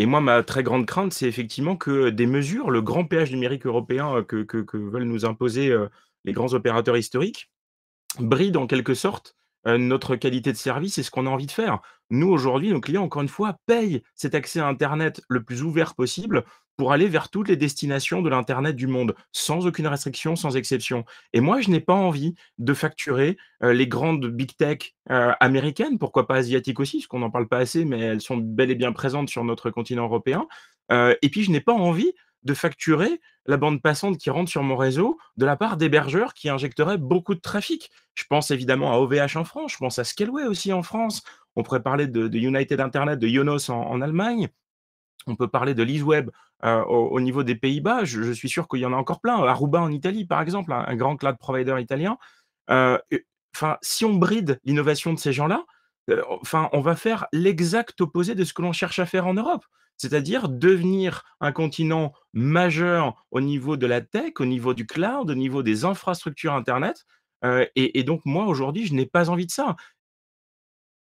Et moi, ma très grande crainte, c'est effectivement que des mesures, le grand péage numérique européen euh, que, veulent nous imposer euh, les grands opérateurs historiques, brident en quelque sorte euh, notre qualité de service et ce qu'on a envie de faire. Nous, aujourd'hui, nos clients, encore une fois, payent cet accès à Internet le plus ouvert possible pour aller vers toutes les destinations de l'Internet du monde, sans aucune restriction, sans exception. Et moi, je n'ai pas envie de facturer euh, les grandes big tech euh, américaines, pourquoi pas asiatiques aussi, parce qu'on n'en parle pas assez, mais elles sont bel et bien présentes sur notre continent européen. et puis, je n'ai pas envie de facturer la bande passante qui rentre sur mon réseau de la part d'hébergeurs qui injecteraient beaucoup de trafic. Je pense évidemment à OVH en France, je pense à Scaleway aussi en France. On pourrait parler de, United Internet, de Yonos en, Allemagne. On peut parler de LeaseWeb euh, au, niveau des Pays-Bas. Je, suis sûr qu'il y en a encore plein. Aruba en Italie, par exemple, un, grand cloud provider italien. Euh, enfin, si on bride l'innovation de ces gens-là, euh, enfin, on va faire l'exact opposé de ce que l'on cherche à faire en Europe, c'est-à-dire devenir un continent majeur au niveau de la tech, au niveau du cloud, au niveau des infrastructures Internet. Euh, et, donc, moi, aujourd'hui, je n'ai pas envie de ça.